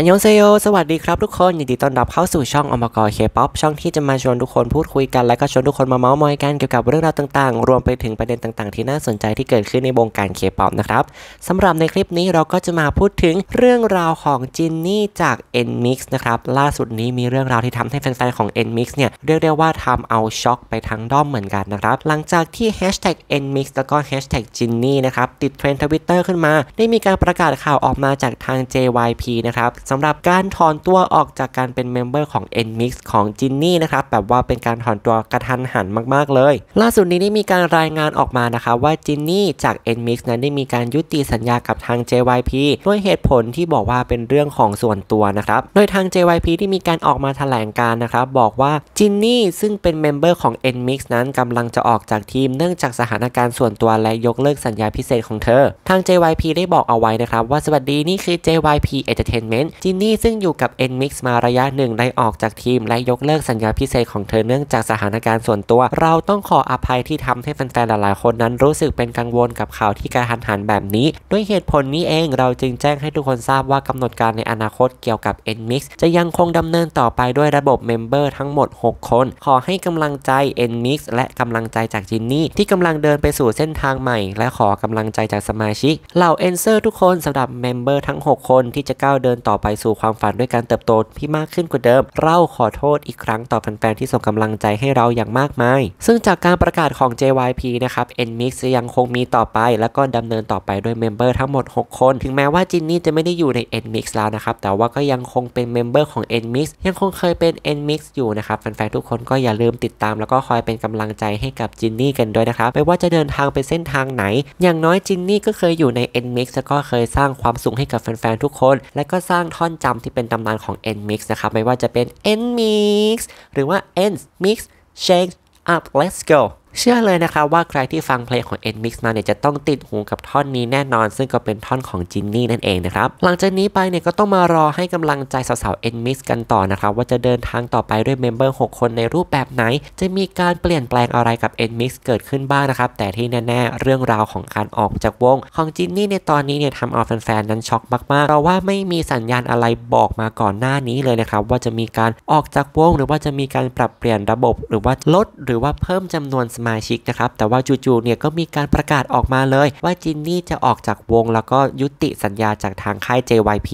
อันยองเซโยสวัสดีครับทุกคน ยินดีต้อนรับเข้าสู่ช่องอมกรเคป๊อปช่องที่จะมาชวนทุกคนพูดคุยกัน และก็ชวนทุกคนมาเมาส์มอยกันเกี่ยวกับเรื่องราวต่าง ๆ รวมไปถึงประเด็นต่าง ๆ ที่น่าสนใจที่เกิดขึ้นในวงการเคป๊อปนะครับสำหรับในคลิปนี้เราก็จะมาพูดถึงเรื่องราวของจินนี่จาก NMIX นะครับ ล่าสุดนี้มีเรื่องราวที่ทำให้แฟนๆของ NMIX เนี่ยเรียกได้ว่าทำเอาช็อกไปทั้งด้อมเหมือนกันนะครับ หลังจากที่ hashtag NMIX แล้วก็ hashtag จินนี่นะครับติดเทรนด์ทวิตเตอร์ขึ้นมาได้มีการประกาศข่าวออกมาจากทาง JYP นะครับสำหรับการถอนตัวออกจากการเป็นเมมเบอร์ของ NMIX ของจินนี่นะครับแบบว่าเป็นการถอนตัวกระทันหันมากๆเลย ล่าสุดนี้ได้มีการรายงานออกมานะคะว่าจินนี่จาก NMIX นั้นได้มีการยุติสัญญากับทาง JYP ด้วยเหตุผลที่บอกว่าเป็นเรื่องของส่วนตัวนะครับโดยทาง JYP ที่มีการออกมาแถลงการนะครับบอกว่าจินนี่ซึ่งเป็นเมมเบอร์ของ NMIX นั้นกำลังจะออกจากทีม เนื่องจากสถานการณ์ส่วนตัวและยกเลิกสัญญาพิเศษของเธอ ทาง JYP ได้บอกเอาไว้นะครับ ว่าสวัสดีนี่คือ JYP Entertainment จินนี่ซึ่งอยู่กับ Nmix มาระยะหนึ่งได้ออกจากทีม และยกเลิกสัญญาพิเศษของเธอเนื่องจากสถานการณ์ส่วนตัว เราต้องขออภัยที่ทำให้แฟนๆ หลายๆ คนนั้นรู้สึกเป็นกังวลกับข่าวที่กระหันหันแบบนี้ ด้วยเหตุผลนี้เองเราจึงแจ้งให้ทุกคนทราบว่ากำหนดการในอนาคตเกี่ยวกับ Nmix จะยังคงดำเนินต่อไปด้วยระบบเมมเบอร์ทั้งหมด 6 คนขอให้กำลังใจ Nmix และกำลังใจจากจินนี่ที่กำลังเดินไปสู่เส้นทางใหม่ และขอกำลังใจจากสมาชิกเหล่าเอนเซอร์ทุกคนสำหรับเมมเบอร์ทั้ง 6 คนที่จะก้าวเดินต่อไปไปสู่ความฝันด้วยการเติบโตที่มากขึ้นกว่าเดิม เราขอโทษอีกครั้งต่อแฟนๆที่ส่งกำลังใจให้เราอย่างมากมาย ซึ่งจากการประกาศของ JYP นะครับ NMIX จะยังคงมีต่อไปและก็ดำเนินต่อไปด้วยเมมเบอร์ทั้งหมด 6 คน ถึงแม้ว่าจินนี่จะไม่ได้อยู่ใน NMIX แล้วนะครับ แต่ว่าก็ยังคงเป็นเมมเบอร์ของ NMIX ยังคงเคยเป็น NMIX อยู่นะครับ แฟนๆทุกคนก็อย่าลืมติดตาม แล้วก็คอยเป็นกำลังใจให้กับจินนี่กันด้วยนะครับ ไม่ว่าจะเดินทางไปเส้นทางไหน อย่างน้อยจินนี่ก็เคยอยู่ใน NMIX แล้วก็เคยสร้างความสุขให้กับแฟนๆทุกคน และก็สร้างท่อนจำที่เป็นตำนานของ N mix นะครับไม่ว่าจะเป็น N mix หรือว่า N mix c h a g e up let's go เชื่อเลยนะคะว่าใครที่ฟังเพลงของ n m i x มาเนี่ยจะต้องติดหูกับท่อนนี้แน่นอน ซึ่งก็เป็นท่อนของจินนี่นั่นเองนะครับหลังจากนี้ไปเนี่ยก็ต้องมารอให้กำลังใจสาวๆ n m i x กันต่อนะครับว่าจะเดินทางต่อไปด้วยเมมเบอร์ 6 คนในรูปแบบไหน จะมีการเปลี่ยนแปลงอะไรกับ n m i x เกิดขึ้นบ้างนะครับแต่ที่แน่ๆเรื่องราวของการออกจากวง ของจินนี่ในตอนนี้เนี่ยทำเอาแฟนๆนั้นช็อกมากๆเพราะว่าไม่มีสัญญาณอะไรบอกมาก่อนหน้านี้เลยนะครับว่าจะมีการออกจากวง หรือว่าจะมีการปรับเปลี่ยนระบบ หรือว่าลดหรือว่าเพิ่มจำนวนสมมาชิกนะครับ แต่ว่าจู่ๆเนี่ยก็มีการประกาศออกมาเลยว่าจินนี่จะออกจากวงแล้วก็ยุติสัญญาจากทางค่าย JYP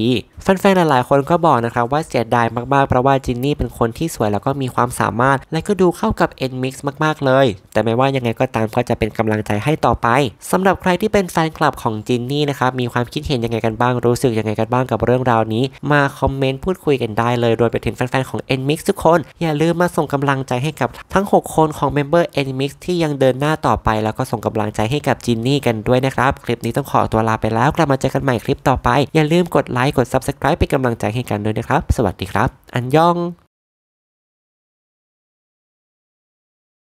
แฟนๆ หลายๆคนก็บอกนะครับว่าเสียดายมากๆ เพราะว่าจินนี่เป็นคนที่สวยแล้วก็มีความสามารถ และก็ดูเข้ากับเอ็นมิกซ์มากๆเลย แต่ไม่ว่ายังไงก็ตามก็จะเป็นกำลังใจให้ต่อไป สำหรับใครที่เป็นแฟนคลับของจินนี่นะครับมีความคิดเห็นยังไงกันบ้างรู้สึกยังไงกันบ้างกับเรื่องราวนี้ มาคอมเมนต์พูดคุยกันได้เลยโดยไปถึงแฟนๆ ของเอ็นมิกซ์ทุกคน อย่าลืมมาส่งกำลังใจให้กับทั้ง 6 คนของเมมเบอร์เอ็นมิกซ์ที่ยังเดินหน้าต่อไป แล้วก็ส่งกำลังใจให้กับจินนี่กันด้วยนะครับคลิปนี้ต้องขอตัวลาไปแล้วกลับมาเจอกันใหม่คลิปต่อไปอย่าลืมกดไลค์กด subscribe subscribe เป็นกำลังใจให้กันด้วยนะครับ สวัสดีครับ อันยอง